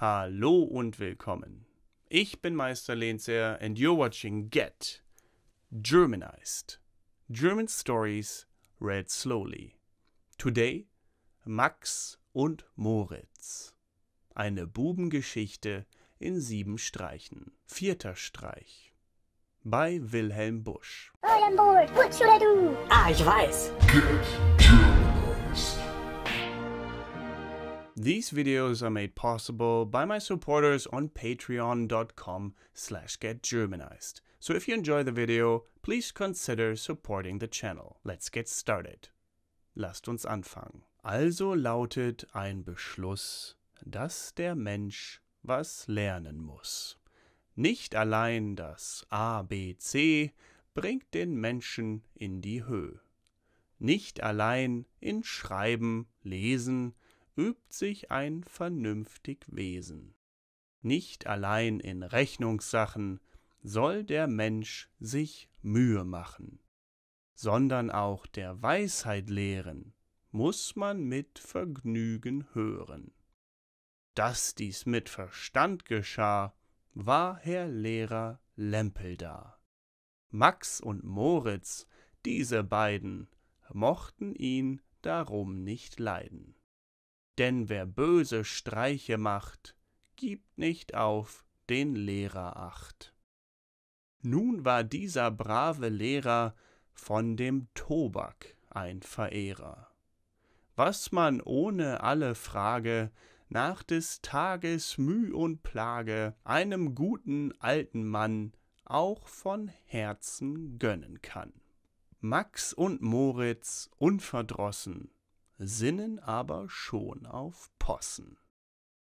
Hallo und willkommen. Ich bin Meister Lehnzer and you're watching Get Germanized. German Stories read slowly. Today Max und Moritz. Eine Bubengeschichte in sieben Streichen. Vierter Streich. Bei Wilhelm Busch. Wilhelm Busch, what should I do? Ah, ich weiß. Get These videos are made possible by my supporters on patreon.com slash getgermanized. So if you enjoy the video, please consider supporting the channel. Let's get started. Lasst uns anfangen. Also lautet ein Beschluss, dass der Mensch was lernen muss. Nicht allein das ABC bringt den Menschen in die Höhe. Nicht allein in Schreiben, Lesen, übt sich ein vernünftig Wesen. Nicht allein in Rechnungssachen soll der Mensch sich Mühe machen, sondern auch der Weisheit lehren, muß man mit Vergnügen hören. Dass dies mit Verstand geschah, war Herr Lehrer Lempel da. Max und Moritz, diese beiden, mochten ihn darum nicht leiden denn wer böse Streiche macht, gibt nicht auf den Lehrer acht. Nun war dieser brave Lehrer von dem Tobak ein Verehrer. Was man ohne alle Frage nach des Tages Müh und Plage einem guten alten Mann auch von Herzen gönnen kann. Max und Moritz unverdrossen sinnen aber schon auf Possen.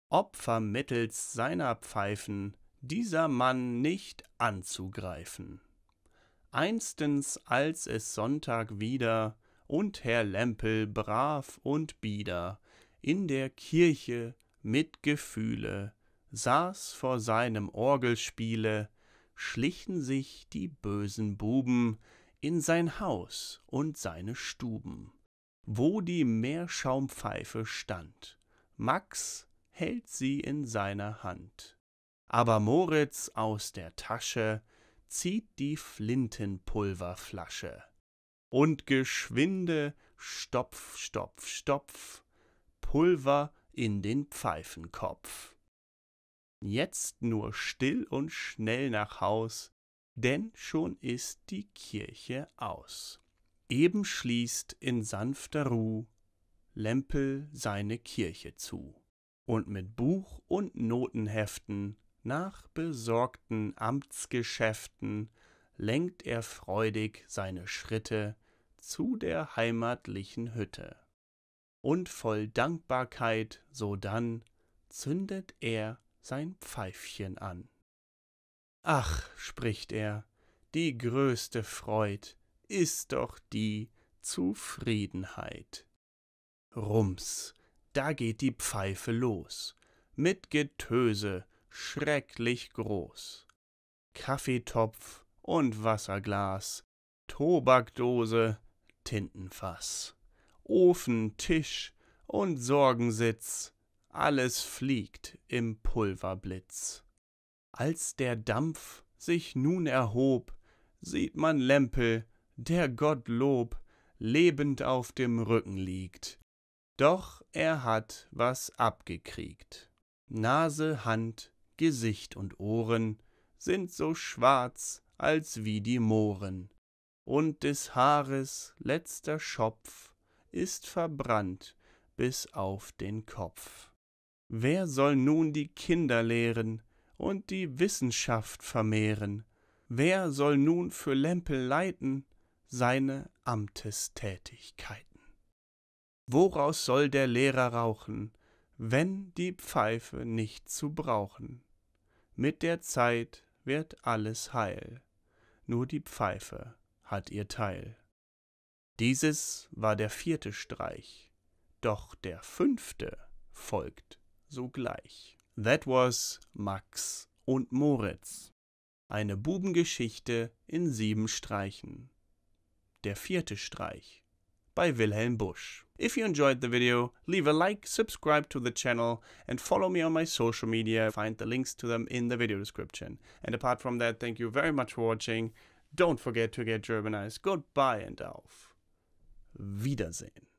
Ob vermittels seiner Pfeifen dieser Mann nicht anzugreifen. Einstens, als es Sonntag wieder und Herr Lempel brav und bieder in der Kirche mit Gefühle saß vor seinem Orgelspiele, schlichen sich die bösen Buben in sein Haus und seine Stuben wo die Meerschaumpfeife stand. Max hält sie in seiner Hand. Aber Moritz aus der Tasche zieht die Flintenpulverflasche. Und geschwinde Stopf, Stopf, Stopf, Pulver in den Pfeifenkopf. Jetzt nur still und schnell nach Haus, denn schon ist die Kirche aus. Eben schließt in sanfter Ruh Lempel seine Kirche zu. Und mit Buch und Notenheften, nach besorgten Amtsgeschäften, lenkt er freudig seine Schritte zu der heimatlichen Hütte. Und voll Dankbarkeit sodann zündet er sein Pfeifchen an. Ach, spricht er, die größte Freud, ist doch die Zufriedenheit. Rums, da geht die Pfeife los, mit Getöse schrecklich groß. Kaffeetopf und Wasserglas, Tobakdose, Tintenfass, Ofen, Tisch und Sorgensitz, alles fliegt im Pulverblitz. Als der Dampf sich nun erhob, sieht man Lämpel der Gottlob lebend auf dem Rücken liegt. Doch er hat was abgekriegt. Nase, Hand, Gesicht und Ohren sind so schwarz als wie die Mohren, und des Haares letzter Schopf ist verbrannt bis auf den Kopf. Wer soll nun die Kinder lehren und die Wissenschaft vermehren? Wer soll nun für Lämpel leiten seine Amtestätigkeiten. Woraus soll der Lehrer rauchen, wenn die Pfeife nicht zu brauchen? Mit der Zeit wird alles heil, nur die Pfeife hat ihr Teil. Dieses war der vierte Streich, doch der fünfte folgt sogleich. That was Max und Moritz. Eine Bubengeschichte in sieben Streichen der vierte Streich by Wilhelm Busch. If you enjoyed the video, leave a like, subscribe to the channel and follow me on my social media. Find the links to them in the video description. And apart from that, thank you very much for watching. Don't forget to get Germanized. Goodbye and auf Wiedersehen.